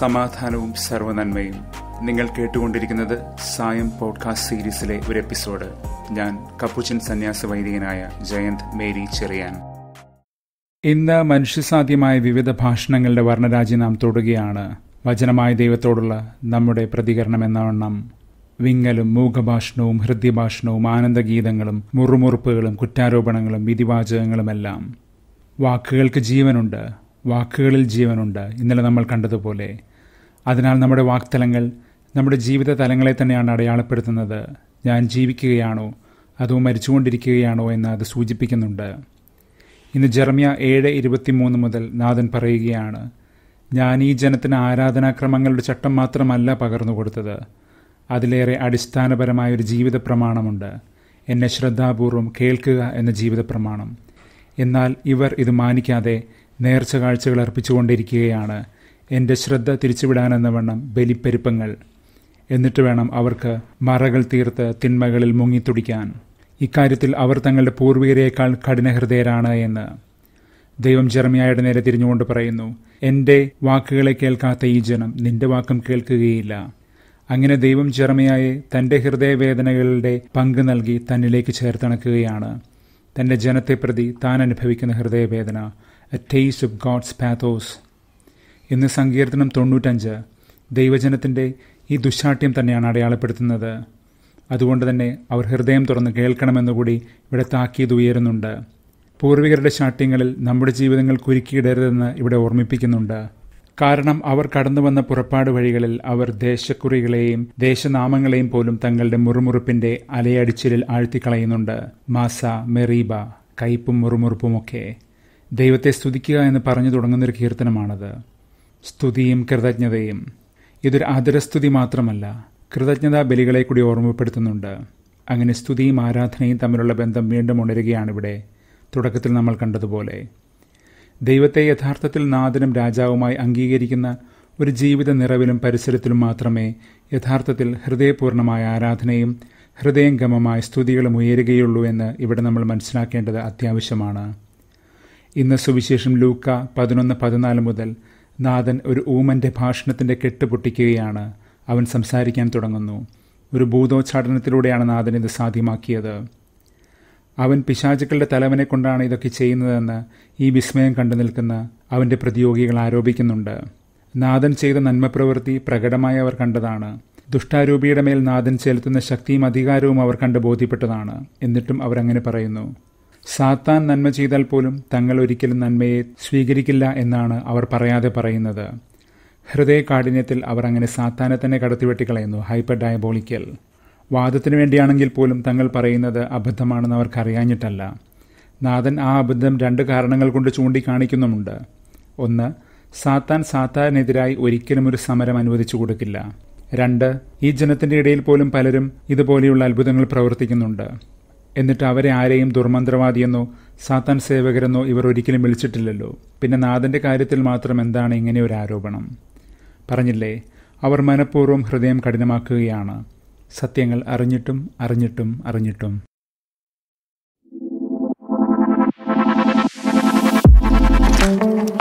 സമാധാനവും സർവനന്മയും നിങ്ങൾ കേട്ടുകൊണ്ടിരിക്കുന്നത് സായം പോഡ്കാസ്റ്റ് സീരീസിലെ ഒരു എപ്പിസോഡ് ഞാൻ കപ്പുച്ചൻ സന്യാസ വൈദികനായ ജയന്ത് മേരി ചെറിയാൻ ഇന്ന് മനുഷ്യസാധ്യമായ വിവിധ ഭാഷണങ്ങളുടെ വർണ്ണരാജി നാം തൊടുകയാണ് വചനമായ ദൈവത്തോടുള്ള നമ്മുടെ പ്രതികരണം എന്ന വണ്ണം വിങ്ങലും മൂകഭാഷണവും ഹൃദ്യഭാഷണവും ആനന്ദഗീതങ്ങളും മുറുമുറുപ്പുകളും കുറ്റാരോപണങ്ങളും വിധിവാചകങ്ങളുമെല്ലാം വാക്കുകൾക്ക് ജീവനുണ്ട് വാക്കുകളിൽ ജീവനുണ്ട് ഇന്നലെ നമ്മൾ കണ്ടതുപോലെ അതിനാൽ നമ്മുടെ വാക്തലങ്ങൾ നമ്മുടെ ജീവിത തലങ്ങളെ തന്നെയാണ് അടയാളപ്പെടുത്തുന്നത് ഞാൻ ജീവിക്കുകയാണോ അതോ മരിച്ചുകൊണ്ടിരിക്കുകയാണോ എന്ന് അത് സൂചിപ്പിക്കുന്നുണ്ട് ഇന്ന് ജെർമിയ ഏഴ് മൂന്ന് മുതൽ നാഥൻ പറയുകയാണ് ഞാൻ ഈ ജനത്തിന് ആരാധനാക്രമങ്ങളുടെ ചട്ടം മാത്രമല്ല പകർന്നു കൊടുത്തത് അതിലേറെ ഒരു ജീവിത പ്രമാണമുണ്ട് എന്നെ ശ്രദ്ധാപൂർവം കേൾക്കുക എന്ന ജീവിത പ്രമാണം എന്നാൽ ഇവർ ഇത് മാനിക്കാതെ നേർച്ച കാഴ്ചകൾ അർപ്പിച്ചുകൊണ്ടിരിക്കുകയാണ് എൻ്റെ ശ്രദ്ധ തിരിച്ചുവിടാനെന്ന വണ്ണം ബലിപ്പെരുപ്പങ്ങൾ എന്നിട്ട് വേണം അവർക്ക് മറകൾ തീർത്ത് തിന്മകളിൽ മുങ്ങിത്തുടിക്കാൻ ഇക്കാര്യത്തിൽ അവർ തങ്ങളുടെ പൂർവികരെക്കാൾ കഠിനഹൃദയരാണ് എന്ന് ദൈവം ജർമ്മിയായുടെ നേരെ തിരിഞ്ഞുകൊണ്ട് പറയുന്നു എൻ്റെ വാക്കുകളെ കേൾക്കാത്ത ഈ ജനം നിന്റെ വാക്കും കേൾക്കുകയില്ല അങ്ങനെ ദൈവം ജെർമിയായെ തൻ്റെ ഹൃദയവേദനകളുടെ പങ്ക് നൽകി തന്നിലേക്ക് ചേർത്തണക്കുകയാണ് തൻ്റെ ജനത്തെ പ്രതി താൻ അനുഭവിക്കുന്ന ഹൃദയവേദന a taste of God's pathos ഇന്ന് സങ്കീർത്തനം തൊണ്ണൂറ്റഞ്ച് ദൈവജനത്തിൻ്റെ ഈ ദുശാഠ്യം തന്നെയാണ് അടയാളപ്പെടുത്തുന്നത് അതുകൊണ്ട് തന്നെ അവർ ഹൃദയം തുറന്ന് കേൾക്കണമെന്നുകൂടി ഇവിടെ താക്കീത് ഉയരുന്നുണ്ട് പൂർവികരുടെ ശാഠ്യങ്ങളിൽ നമ്മുടെ ജീവിതങ്ങൾ കുരുക്കിയിടരുതെന്ന് ഇവിടെ ഓർമ്മിപ്പിക്കുന്നുണ്ട് കാരണം അവർ കടന്നു വന്ന പുറപ്പാട് വഴികളിൽ അവർ ദേശക്കുറികളെയും ദേശനാമങ്ങളെയും പോലും തങ്ങളുടെ മുറുമുറുപ്പിന്റെ അലയടിച്ചിലിൽ ആഴ്ത്തിക്കളയുന്നുണ്ട് മാസ മെറീബ കയ്പും മുറുമുറുപ്പുമൊക്കെ ദൈവത്തെ സ്തുതിക്കുക എന്ന് പറഞ്ഞു തുടങ്ങുന്നൊരു കീർത്തനമാണത് സ്തുതിയും കൃതജ്ഞതയും ഇതൊരു ആദരസ്തുതി മാത്രമല്ല കൃതജ്ഞതാ ബലികളെ കൂടി ഓർമ്മപ്പെടുത്തുന്നുണ്ട് അങ്ങനെ സ്തുതിയും ആരാധനയും തമ്മിലുള്ള ബന്ധം വീണ്ടും ഉണരുകയാണിവിടെ തുടക്കത്തിൽ നമ്മൾ കണ്ടതുപോലെ ദൈവത്തെ യഥാർത്ഥത്തിൽ നാദനും രാജാവുമായി അംഗീകരിക്കുന്ന ഒരു ജീവിത നിറവിലും പരിസരത്തിലും മാത്രമേ യഥാർത്ഥത്തിൽ ഹൃദയപൂർണമായ ആരാധനയും ഹൃദയംഗമമായ സ്തുതികളും ഉയരുകയുള്ളൂ എന്ന് ഇവിടെ നമ്മൾ മനസ്സിലാക്കേണ്ടത് അത്യാവശ്യമാണ് ഇന്ന് സുവിശേഷം ലൂക്ക പതിനൊന്ന് പതിനാല് മുതൽ നാഥൻ ഒരു ഊമൻ്റെ ഭാഷണത്തിൻ്റെ കെട്ടുപൊട്ടിക്കുകയാണ് അവൻ സംസാരിക്കാൻ തുടങ്ങുന്നു ഒരു ഭൂതോച്ചാടനത്തിലൂടെയാണ് നാഥൻ ഇത് സാധ്യമാക്കിയത് അവൻ പിശാചുക്കളുടെ തലവനെ കൊണ്ടാണ് ഇതൊക്കെ ചെയ്യുന്നതെന്ന് ഈ വിസ്മയം കണ്ടു നിൽക്കുന്ന അവൻ്റെ പ്രതിയോഗികൾ ആരോപിക്കുന്നുണ്ട് നാഥൻ ചെയ്ത നന്മപ്രവൃത്തി പ്രകടമായി അവർ കണ്ടതാണ് ദുഷ്ടാരൂപിയുടെ മേൽ നാഥൻ ചെലുത്തുന്ന ശക്തിയും അധികാരവും അവർ കണ്ട് ബോധ്യപ്പെട്ടതാണ് എന്നിട്ടും അവരങ്ങനെ പറയുന്നു സാത്താൻ നന്മ ചെയ്താൽ പോലും തങ്ങൾ ഒരിക്കലും നന്മയെ സ്വീകരിക്കില്ല എന്നാണ് അവർ പറയാതെ പറയുന്നത് ഹൃദയ കാഠിന്യത്തിൽ അവർ അങ്ങനെ സാത്താനെ തന്നെ കടത്തിവെട്ടിക്കളയുന്നു ഹൈപ്പർ ഡയബോളിക്കൽ വാദത്തിനു വേണ്ടിയാണെങ്കിൽ പോലും തങ്ങൾ പറയുന്നത് അബദ്ധമാണെന്ന് അവർക്കറിയാഞ്ഞിട്ടല്ല അറിയാഞ്ഞിട്ടല്ല നാഥൻ ആ അബദ്ധം രണ്ട് കാരണങ്ങൾ കൊണ്ട് ചൂണ്ടിക്കാണിക്കുന്നുമുണ്ട് ഒന്ന് സാത്താൻ സാത്താനെതിരായി ഒരിക്കലും ഒരു സമരം അനുവദിച്ചു കൊടുക്കില്ല രണ്ട് ഈ ജനത്തിന്റെ ഇടയിൽ പോലും പലരും ഇതുപോലെയുള്ള അത്ഭുതങ്ങൾ പ്രവർത്തിക്കുന്നുണ്ട് എന്നിട്ട് അവരെ ആരെയും ദുർമന്ത്രവാദിയെന്നോ സാത്താൻ സേവകരെന്നോ ഇവർ ഒരിക്കലും വിളിച്ചിട്ടില്ലല്ലോ പിന്നെ നാഥന്റെ കാര്യത്തിൽ മാത്രം എന്താണ് ഇങ്ങനെ ഒരു ആരോപണം പറഞ്ഞില്ലേ അവർ മനഃപൂർവ്വം ഹൃദയം കഠിനമാക്കുകയാണ് സത്യങ്ങൾ അറിഞ്ഞിട്ടും അറിഞ്ഞിട്ടും അറിഞ്ഞിട്ടും thank you